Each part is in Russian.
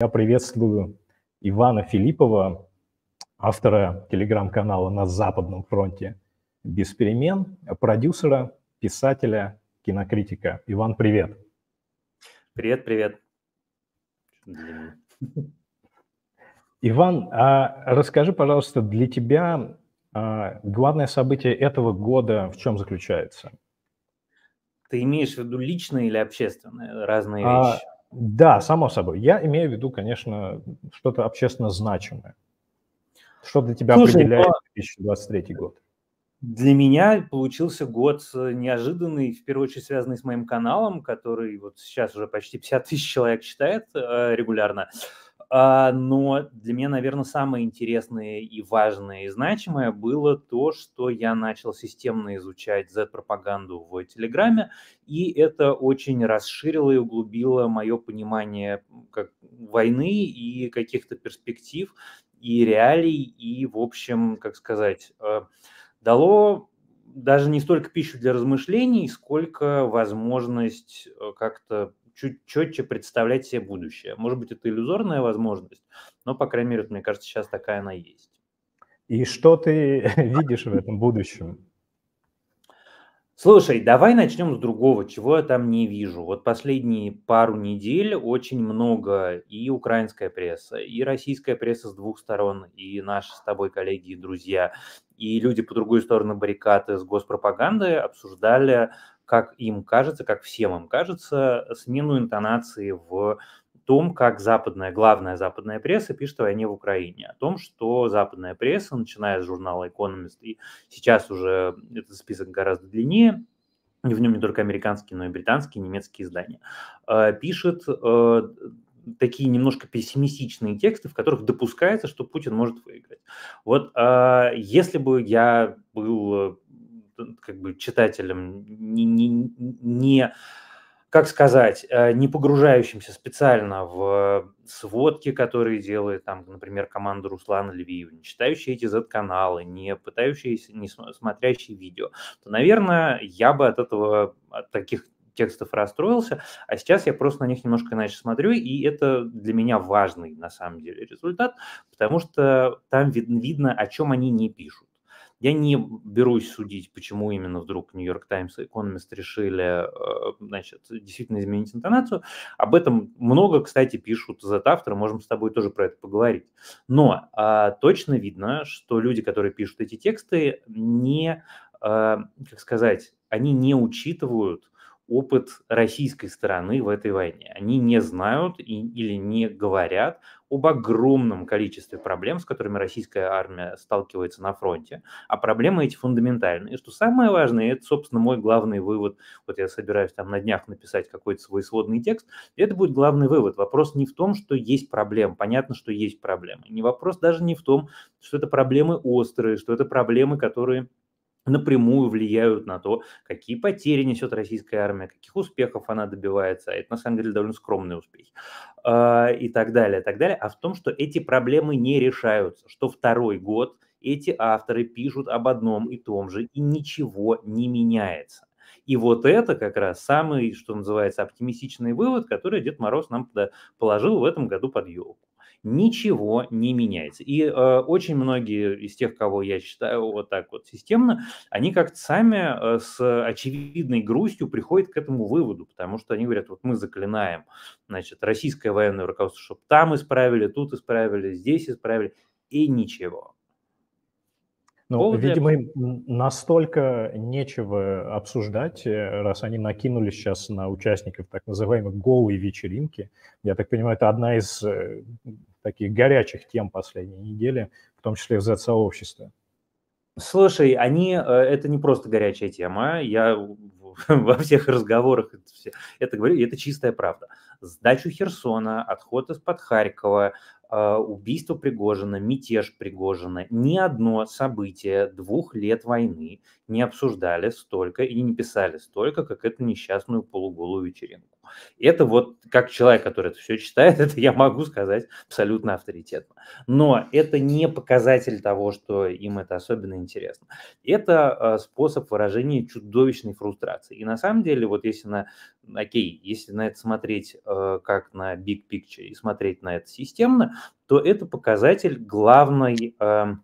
Я приветствую Ивана Филиппова, автора телеграм-канала «На западном фронте без перемен», продюсера, писателя, кинокритика. Иван, привет. Привет, привет. Иван, а расскажи, пожалуйста, для тебя а, главное событие этого года в чем заключается? Ты имеешь в виду личное или общественное, разные а... вещи? Да, само собой. Я имею в виду, конечно, что-то общественно значимое. Что для тебя Слушай, определяет 2023 ну, а год? Для меня получился год э, неожиданный, в первую очередь связанный с моим каналом, который вот сейчас уже почти 50 тысяч человек читает э, регулярно. А, но для меня, наверное, самое интересное и важное и значимое было то, что я начал системно изучать Z-пропаганду в Телеграме, и это очень расширило и углубило мое понимание как войны и каких-то перспектив, и реалий, и, в общем, как сказать, э, дало даже не столько пищу для размышлений, сколько возможность э, как-то чуть четче представлять себе будущее. Может быть, это иллюзорная возможность, но, по крайней мере, мне кажется, сейчас такая она есть. И что ты видишь в этом будущем? Слушай, давай начнем с другого, чего я там не вижу. Вот последние пару недель очень много и украинская пресса, и российская пресса с двух сторон, и наши с тобой коллеги и друзья, и люди по другую сторону баррикады с госпропагандой обсуждали как им кажется, как всем им кажется, смену интонации в том, как западная, главная западная пресса пишет о войне в Украине, о том, что западная пресса, начиная с журнала «Экономист», и сейчас уже этот список гораздо длиннее, и в нем не только американские, но и британские, немецкие издания, э, пишет э, такие немножко пессимистичные тексты, в которых допускается, что Путин может выиграть. Вот э, если бы я был как бы читателям, не, не, не как сказать, э, не погружающимся специально в сводки, которые делает, там, например, команда Руслана Львиева, не читающие эти Z-каналы, не пытающиеся, не смотрящие видео, то, наверное, я бы от этого, от таких текстов расстроился, а сейчас я просто на них немножко иначе смотрю, и это для меня важный, на самом деле, результат, потому что там вид- видно, о чем они не пишут. Я не берусь судить, почему именно вдруг Нью-Йорк Таймс и Economist решили, э, значит, действительно изменить интонацию. Об этом много, кстати, пишут за авторы можем с тобой тоже про это поговорить. Но а, точно видно, что люди, которые пишут эти тексты, не, а, как сказать, они не учитывают опыт российской стороны в этой войне. Они не знают и, или не говорят об огромном количестве проблем, с которыми российская армия сталкивается на фронте. А проблемы эти фундаментальные. И что самое важное, это, собственно, мой главный вывод. Вот я собираюсь там на днях написать какой-то свой сводный текст. это будет главный вывод. Вопрос не в том, что есть проблемы. Понятно, что есть проблемы. Не вопрос даже не в том, что это проблемы острые, что это проблемы, которые напрямую влияют на то, какие потери несет российская армия, каких успехов она добивается. А это, на самом деле, довольно скромный успех. А, и так далее, и так далее. А в том, что эти проблемы не решаются, что второй год эти авторы пишут об одном и том же, и ничего не меняется. И вот это как раз самый, что называется, оптимистичный вывод, который Дед Мороз нам положил в этом году под елку ничего не меняется. И э, очень многие из тех, кого я считаю вот так вот системно, они как-то сами э, с очевидной грустью приходят к этому выводу, потому что они говорят, вот мы заклинаем, значит, российское военное руководство, чтобы там исправили, тут исправили, здесь исправили, и ничего. Ну, Повод видимо, для... им настолько нечего обсуждать, э, раз они накинули сейчас на участников так называемой голой вечеринки. Я так понимаю, это одна из э, таких горячих тем последней недели, в том числе в Z-сообществе. Слушай, они э, это не просто горячая тема. Я во всех разговорах это, все, это говорю, и это чистая правда. Сдачу Херсона, отход из-под Харькова, а, убийство Пригожина, мятеж Пригожина, ни одно событие двух лет войны не обсуждали столько и не писали столько, как эту несчастную полуголую вечеринку. Это вот как человек, который это все читает, это я могу сказать абсолютно авторитетно. Но это не показатель того, что им это особенно интересно. Это а, способ выражения чудовищной фрустрации. И на самом деле, вот если на, окей, если на это смотреть а, как на big picture и смотреть на это системно, то это показатель главной а,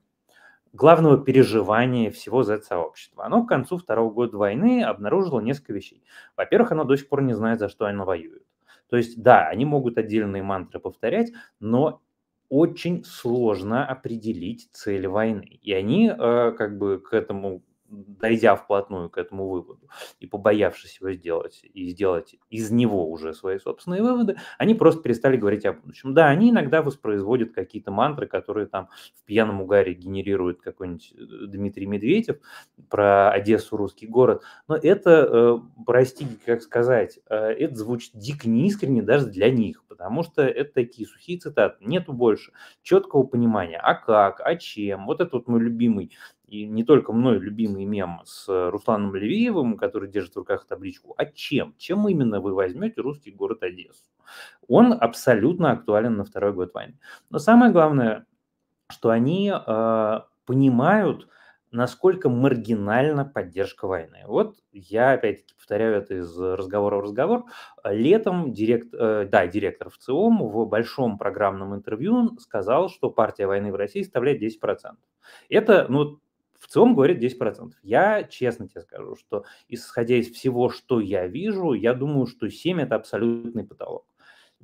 главного переживания всего Z-сообщества. Оно к концу второго года войны обнаружило несколько вещей. Во-первых, оно до сих пор не знает, за что оно воюет. То есть, да, они могут отдельные мантры повторять, но очень сложно определить цель войны. И они э, как бы к этому дойдя вплотную к этому выводу и побоявшись его сделать, и сделать из него уже свои собственные выводы, они просто перестали говорить о будущем. Да, они иногда воспроизводят какие-то мантры, которые там в пьяном угаре генерирует какой-нибудь э, Дмитрий Медведев про Одессу, русский город, но это, э, простите, как сказать, э, это звучит дико неискренне даже для них, потому что это такие сухие цитаты, нету больше четкого понимания, а как, а чем, вот это вот мой любимый и не только мной любимый мем с э, Русланом Левиевым, который держит в руках табличку, а чем? Чем именно вы возьмете русский город Одессу? Он абсолютно актуален на второй год войны. Но самое главное, что они э, понимают, насколько маргинальна поддержка войны. Вот я опять-таки повторяю это из разговора в разговор. Летом директ, э, да, директор в ЦИОМ в большом программном интервью сказал, что партия войны в России составляет 10%. Это, ну, в целом говорит 10%. Я честно тебе скажу, что исходя из всего, что я вижу, я думаю, что 7 – это абсолютный потолок.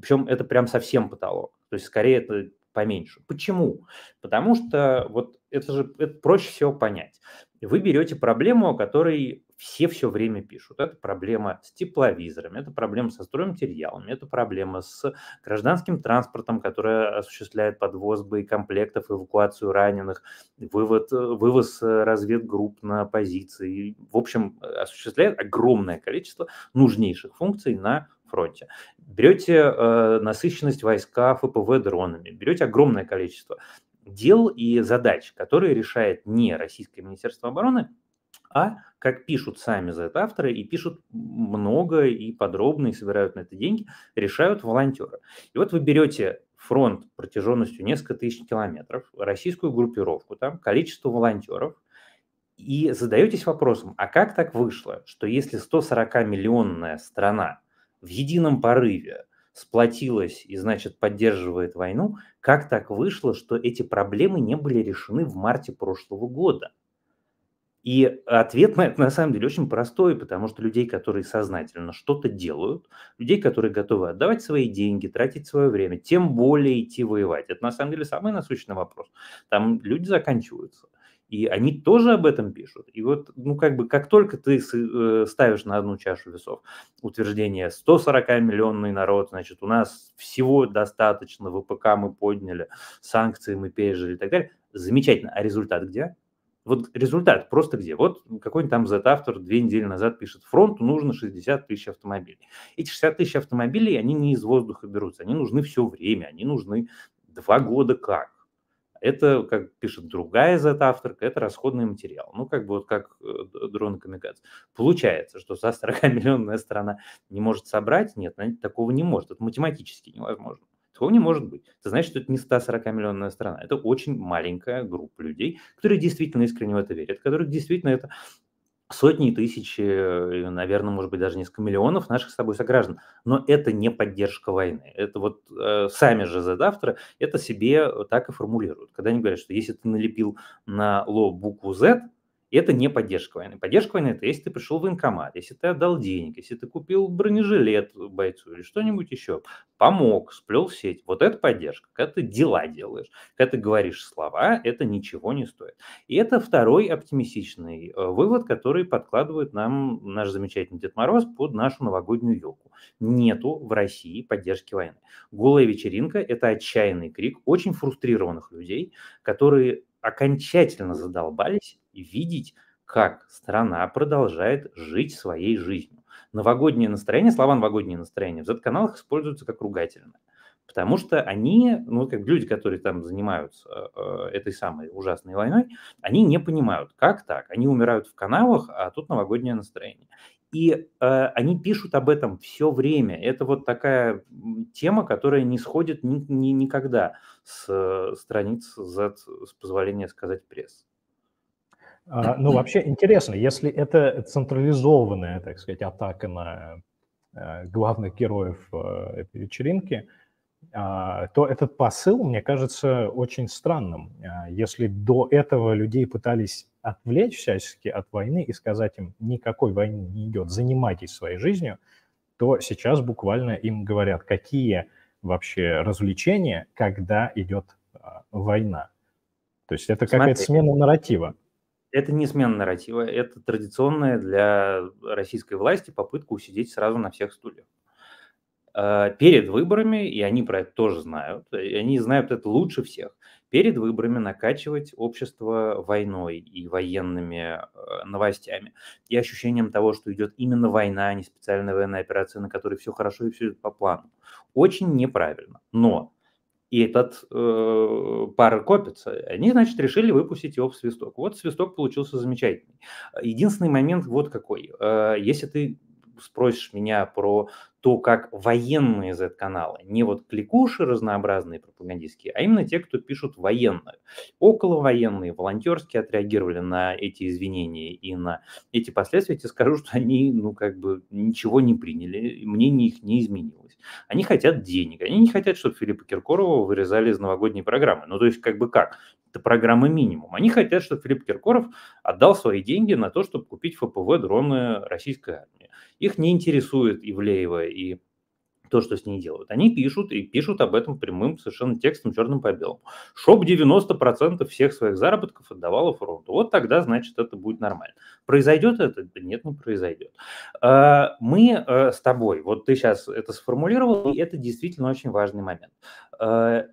Причем это прям совсем потолок. То есть скорее это поменьше. Почему? Потому что вот это же это проще всего понять. Вы берете проблему, о которой все все время пишут. Это проблема с тепловизорами, это проблема со стройматериалами, это проблема с гражданским транспортом, который осуществляет подвоз боекомплектов, эвакуацию раненых, вывод, вывоз разведгрупп на позиции. В общем, осуществляет огромное количество нужнейших функций на фронте, берете э, насыщенность войска ФПВ дронами, берете огромное количество дел и задач, которые решает не Российское Министерство обороны, а, как пишут сами за это авторы, и пишут много и подробно, и собирают на это деньги, решают волонтеры. И вот вы берете фронт протяженностью несколько тысяч километров, российскую группировку, там количество волонтеров, и задаетесь вопросом, а как так вышло, что если 140-миллионная страна в едином порыве сплотилась и, значит, поддерживает войну, как так вышло, что эти проблемы не были решены в марте прошлого года? И ответ на это на самом деле очень простой, потому что людей, которые сознательно что-то делают, людей, которые готовы отдавать свои деньги, тратить свое время, тем более идти воевать. Это на самом деле самый насущный вопрос. Там люди заканчиваются. И они тоже об этом пишут. И вот, ну, как бы, как только ты э, ставишь на одну чашу весов утверждение 140-миллионный народ, значит, у нас всего достаточно, ВПК мы подняли, санкции мы пережили и так далее, замечательно. А результат где? Вот результат просто где? Вот какой-нибудь там Z-автор две недели назад пишет, фронту нужно 60 тысяч автомобилей. Эти 60 тысяч автомобилей, они не из воздуха берутся, они нужны все время, они нужны два года как это, как пишет другая Z-авторка, это расходный материал. Ну, как бы вот как э, дрон камикадзе. Получается, что за 40-миллионная страна не может собрать? Нет, такого не может. Это математически невозможно. Такого не может быть. Это значит, что это не 140-миллионная страна. Это очень маленькая группа людей, которые действительно искренне в это верят, которые действительно это сотни тысяч, э, наверное, может быть, даже несколько миллионов наших с тобой сограждан. Но это не поддержка войны. Это вот э, сами же задавторы это себе э, так и формулируют. Когда они говорят, что если ты налепил на лоб букву Z, это не поддержка войны. Поддержка войны – это если ты пришел в военкомат, если ты отдал денег, если ты купил бронежилет бойцу или что-нибудь еще, помог, сплел сеть. Вот это поддержка. Когда ты дела делаешь, когда ты говоришь слова, это ничего не стоит. И это второй оптимистичный э, вывод, который подкладывает нам наш замечательный Дед Мороз под нашу новогоднюю елку. Нету в России поддержки войны. Голая вечеринка – это отчаянный крик очень фрустрированных людей, которые окончательно задолбались видеть, как страна продолжает жить своей жизнью. Новогоднее настроение, слова новогоднее настроение в Z-каналах используются как ругательное. Потому что они, ну, как люди, которые там занимаются э, э, этой самой ужасной войной, они не понимают, как так. Они умирают в каналах, а тут новогоднее настроение. И э, они пишут об этом все время. Это вот такая тема, которая не сходит ни, ни, никогда с э, страниц Z, с позволения сказать, пресс. А, ну, вообще интересно, если это централизованная, так сказать, атака на э, главных героев э, этой вечеринки, а, то этот посыл, мне кажется, очень странным. А, если до этого людей пытались отвлечь всячески от войны и сказать им, никакой войны не идет, занимайтесь своей жизнью, то сейчас буквально им говорят, какие вообще развлечения, когда идет война. То есть это какая-то смена нарратива. Это не смена нарратива, это традиционная для российской власти попытка усидеть сразу на всех стульях. А, перед выборами, и они про это тоже знают, и они знают это лучше всех, перед выборами накачивать общество войной и военными а, новостями и ощущением того, что идет именно война, а не специальная военная операция, на которой все хорошо и все идет по плану. Очень неправильно. Но и этот э, пары копятся. Они, значит, решили выпустить его в свисток. Вот свисток получился замечательный. Единственный момент вот какой. Э, если ты спросишь меня про то, как военные Z-каналы, не вот кликуши разнообразные пропагандистские, а именно те, кто пишут военные, околовоенные, волонтерские отреагировали на эти извинения и на эти последствия, я тебе скажу, что они, ну, как бы ничего не приняли, мнение их не изменилось. Они хотят денег, они не хотят, чтобы Филиппа Киркорова вырезали из новогодней программы. Ну, то есть, как бы как? Это программа минимум. Они хотят, чтобы Филипп Киркоров отдал свои деньги на то, чтобы купить ФПВ-дроны российской армии. Их не интересует Ивлеева и то, что с ней делают. Они пишут и пишут об этом прямым совершенно текстом, черным по белому. ШОП 90% всех своих заработков отдавало фронту. Вот тогда, значит, это будет нормально. Произойдет это? нет, не произойдет. А, мы а, с тобой, вот ты сейчас это сформулировал, и это действительно очень важный момент. А,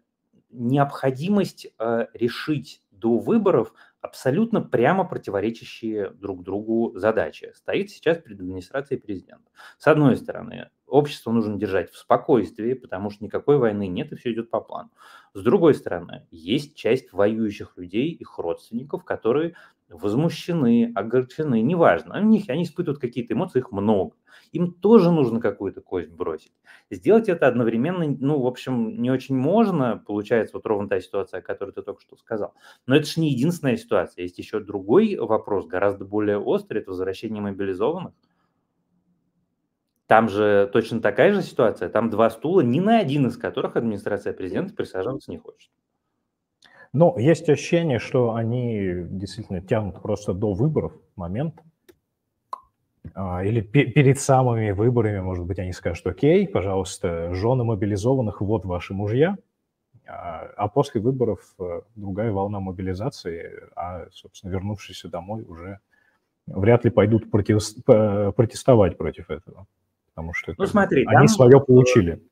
необходимость решить до выборов – абсолютно прямо противоречащие друг другу задачи стоит сейчас перед администрацией президента. С одной стороны, общество нужно держать в спокойствии, потому что никакой войны нет, и все идет по плану. С другой стороны, есть часть воюющих людей, их родственников, которые возмущены, огорчены, неважно. У них они испытывают какие-то эмоции, их много. Им тоже нужно какую-то кость бросить. Сделать это одновременно, ну, в общем, не очень можно. Получается вот ровно та ситуация, о которой ты только что сказал. Но это же не единственная ситуация. Есть еще другой вопрос, гораздо более острый, это возвращение мобилизованных. Там же точно такая же ситуация. Там два стула, ни на один из которых администрация президента присаживаться не хочет. Ну, есть ощущение, что они действительно тянут просто до выборов момент. А, или перед самыми выборами, может быть, они скажут, окей, пожалуйста, жены мобилизованных, вот ваши мужья. А, а после выборов э, другая волна мобилизации, а, собственно, вернувшиеся домой уже вряд ли пойдут э, протестовать против этого потому что ну, смотри, они там... свое э, получили.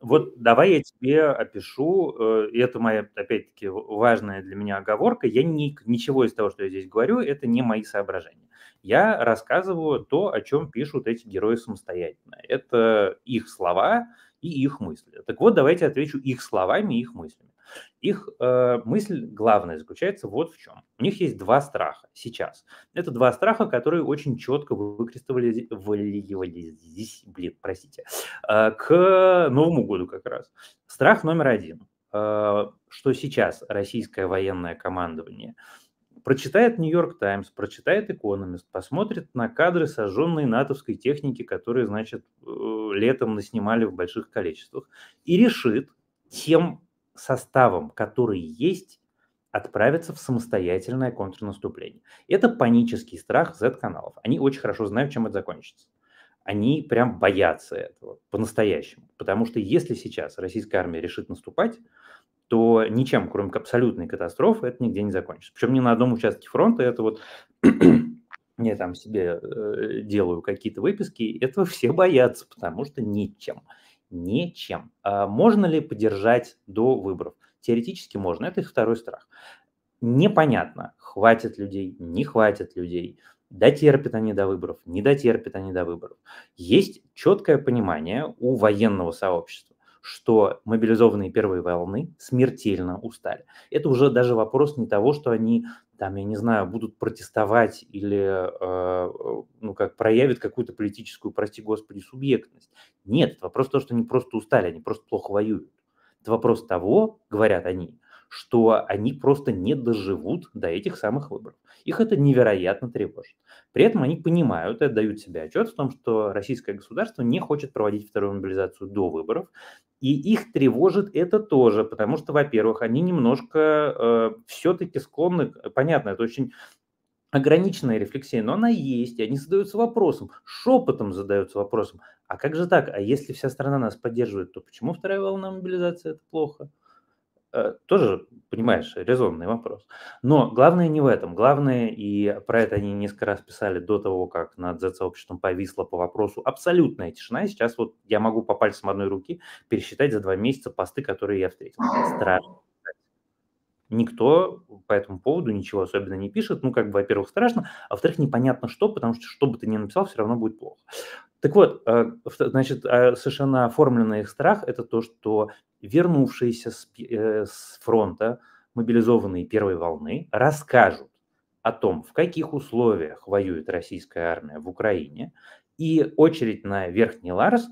Вот давай я тебе опишу, э, и это моя, опять-таки, важная для меня оговорка, я ни, ничего из того, что я здесь говорю, это не мои соображения. Я рассказываю то, о чем пишут эти герои самостоятельно. Это их слова и их мысли. Так вот, давайте отвечу их словами и их мыслями. Их э, мысль главная заключается вот в чем. У них есть два страха сейчас. Это два страха, которые очень четко выкристаллизовались здесь, блин, простите, э, к Новому году как раз. Страх номер один, э, что сейчас российское военное командование прочитает «Нью-Йорк Таймс», прочитает «Экономист», посмотрит на кадры сожженной натовской техники, которые, значит, э, летом наснимали в больших количествах, и решит тем составом, который есть, отправятся в самостоятельное контрнаступление. Это панический страх Z-каналов. Они очень хорошо знают, чем это закончится. Они прям боятся этого по-настоящему. Потому что если сейчас российская армия решит наступать, то ничем, кроме абсолютной катастрофы, это нигде не закончится. Причем ни на одном участке фронта это вот я там себе э, делаю какие-то выписки, этого все боятся, потому что ничем ничем. А можно ли поддержать до выборов? Теоретически можно, это их второй страх. Непонятно, хватит людей, не хватит людей, дотерпят они до выборов, не дотерпят они до выборов. Есть четкое понимание у военного сообщества, что мобилизованные первые волны смертельно устали. Это уже даже вопрос не того, что они там, я не знаю, будут протестовать или, э, э, ну, как проявят какую-то политическую, прости господи, субъектность. Нет, это вопрос того, что они просто устали, они просто плохо воюют. Это вопрос того, говорят они, что они просто не доживут до этих самых выборов. Их это невероятно тревожит. При этом они понимают и отдают себе отчет в том, что российское государство не хочет проводить вторую мобилизацию до выборов, и их тревожит это тоже, потому что, во-первых, они немножко э, все-таки склонны, понятно, это очень ограниченная рефлексия, но она есть, и они задаются вопросом, шепотом задаются вопросом, а как же так, а если вся страна нас поддерживает, то почему вторая волна мобилизации – это плохо? Э, Э, тоже, понимаешь, резонный вопрос. Но главное не в этом. Главное, и про это они несколько раз писали до того, как над Z-сообществом повисла по вопросу абсолютная тишина. И сейчас вот я могу по пальцам одной руки пересчитать за два месяца посты, которые я встретил. Страшно. Никто по этому поводу ничего особенно не пишет. Ну, как бы, во-первых, страшно, а во-вторых, непонятно что, потому что что бы ты ни написал, все равно будет плохо. Так вот, а, значит, а, совершенно оформленный их страх – это то, что вернувшиеся э, с фронта, мобилизованные первой волны, расскажут о том, в каких условиях воюет российская армия в Украине, и очередь на Верхний Ларс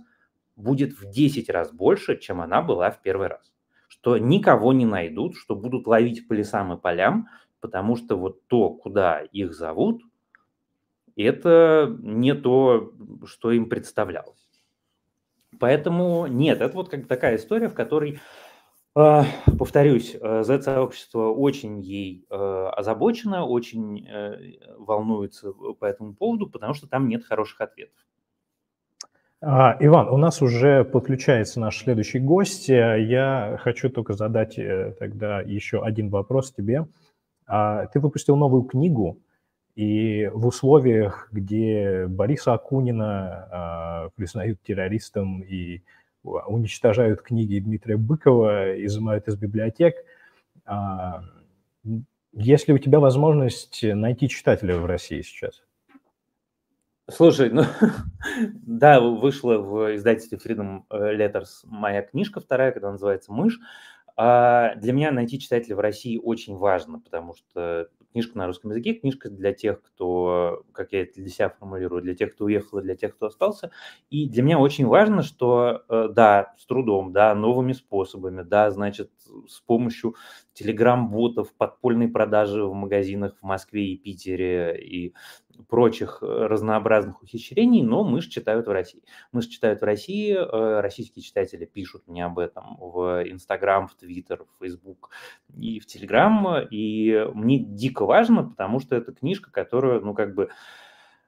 будет в 10 раз больше, чем она была в первый раз. Что никого не найдут, что будут ловить по лесам и полям, потому что вот то, куда их зовут – и это не то, что им представлялось. Поэтому нет, это вот как такая история, в которой, а, повторюсь, Z-сообщество э, очень ей э, озабочено, очень э, волнуется по этому поводу, потому что там нет хороших ответов. А, Иван, у нас уже подключается наш следующий гость. Я хочу только задать тогда еще один вопрос тебе. А, ты выпустил новую книгу и в условиях, где Бориса Акунина э, признают террористом и уничтожают книги Дмитрия Быкова, изымают из библиотек, э, есть ли у тебя возможность найти читателя в России сейчас? Слушай, ну да, вышла в издательстве Freedom э, Letters моя книжка вторая, когда называется «Мышь». А для меня найти читателя в России очень важно, потому что книжка на русском языке, книжка для тех, кто, как я это для себя формулирую, для тех, кто уехал и для тех, кто остался. И для меня очень важно, что э, да, с трудом, да, новыми способами, да, значит, с помощью телеграм-ботов, подпольной продажи в магазинах в Москве и Питере и прочих э, разнообразных ухищрений, но мышь читают в России. Мышь читают в России, э, российские читатели пишут мне об этом в Инстаграм, в Твиттер, в Фейсбук и в Телеграм, и мне дико важно, потому что это книжка, которая, ну, как бы,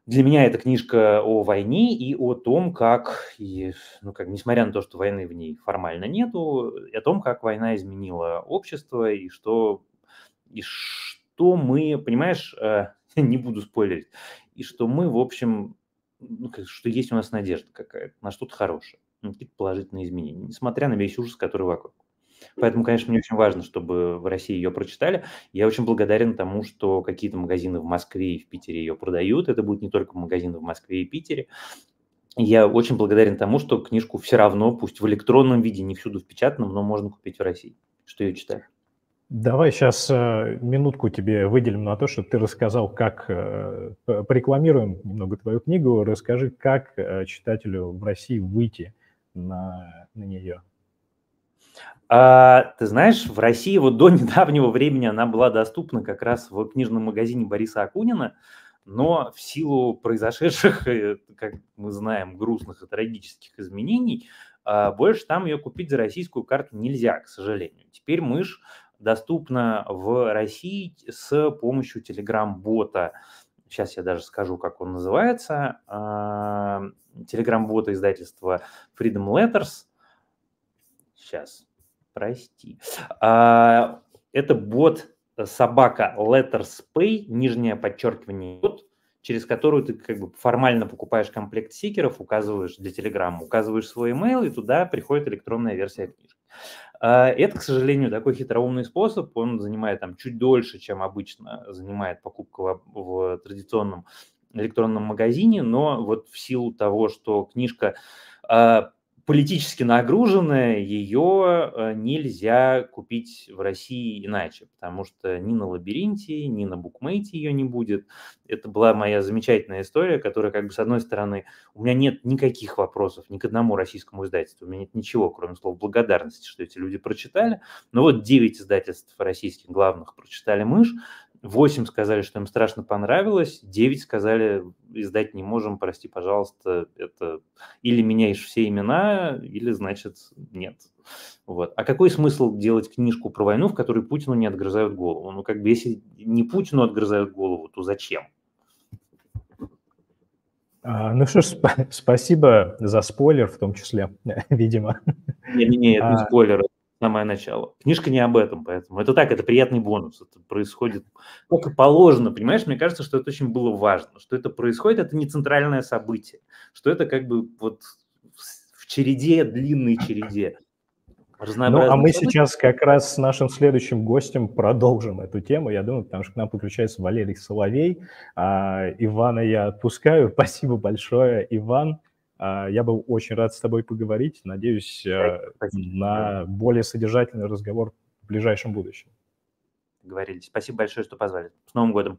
для меня эта книжка о войне и о том, как, и, ну, как, несмотря на то, что войны в ней формально нету, о том, как война изменила общество и что, и что мы, понимаешь, э, не буду спойлерить, и что мы, в общем, ну, как, что есть у нас надежда какая-то на что-то хорошее, какие-то положительные изменения, несмотря на весь ужас, который вокруг. Поэтому, конечно, мне очень важно, чтобы в России ее прочитали. Я очень благодарен тому, что какие-то магазины в Москве и в Питере ее продают. Это будет не только магазины в Москве и Питере. Я очень благодарен тому, что книжку все равно, пусть в электронном виде, не всюду в печатном, но можно купить в России, что ее читаю. Давай сейчас э, минутку тебе выделим на то, что ты рассказал, как э, порекламируем немного твою книгу. Расскажи, как э, читателю в России выйти на, на нее. А, ты знаешь, в России вот до недавнего времени она была доступна как раз в книжном магазине Бориса Акунина, но в силу произошедших, э, как мы знаем, грустных и трагических изменений, а, больше там ее купить за российскую карту нельзя, к сожалению. Теперь мышь доступна в России с помощью телеграм бота Сейчас я даже скажу, как он называется. А, телеграм бота издательства Freedom Letters – Сейчас, прости. А, это бот э, собака Letters Pay, нижнее подчеркивание, бот, через которую ты как бы формально покупаешь комплект сикеров, указываешь для Telegram, указываешь свой email, и туда приходит электронная версия книжки. А, это, к сожалению, такой хитроумный способ. Он занимает там чуть дольше, чем обычно занимает покупка в, в традиционном электронном магазине, но вот в силу того, что книжка а, политически нагруженная, ее э, нельзя купить в России иначе, потому что ни на лабиринте, ни на букмейте ее не будет. Это была моя замечательная история, которая, как бы, с одной стороны, у меня нет никаких вопросов ни к одному российскому издательству, у меня нет ничего, кроме слов благодарности, что эти люди прочитали. Но вот 9 издательств российских главных прочитали «Мышь», 8 сказали, что им страшно понравилось, 9 сказали, издать не можем, прости, пожалуйста, это или меняешь все имена, или, значит, нет. Вот. А какой смысл делать книжку про войну, в которой Путину не отгрызают голову? Ну, как бы, если не Путину отгрызают голову, то зачем? А, ну что ж, сп- спасибо за спойлер в том числе, видимо. Не-не-не, это не а, спойлер, самое начало. Книжка не об этом, поэтому это так, это приятный бонус, это происходит как и положено, понимаешь? Мне кажется, что это очень было важно, что это происходит, это не центральное событие, что это как бы вот в череде, длинной череде. Ну, а мы сейчас как раз с нашим следующим гостем продолжим эту тему, я думаю, потому что к нам подключается Валерий Соловей. А, Ивана я отпускаю. Спасибо большое, Иван. А, я был очень рад с тобой поговорить. Надеюсь э, Спасибо. на более содержательный разговор в ближайшем будущем. Говорили. Спасибо большое, что позвали. С Новым годом!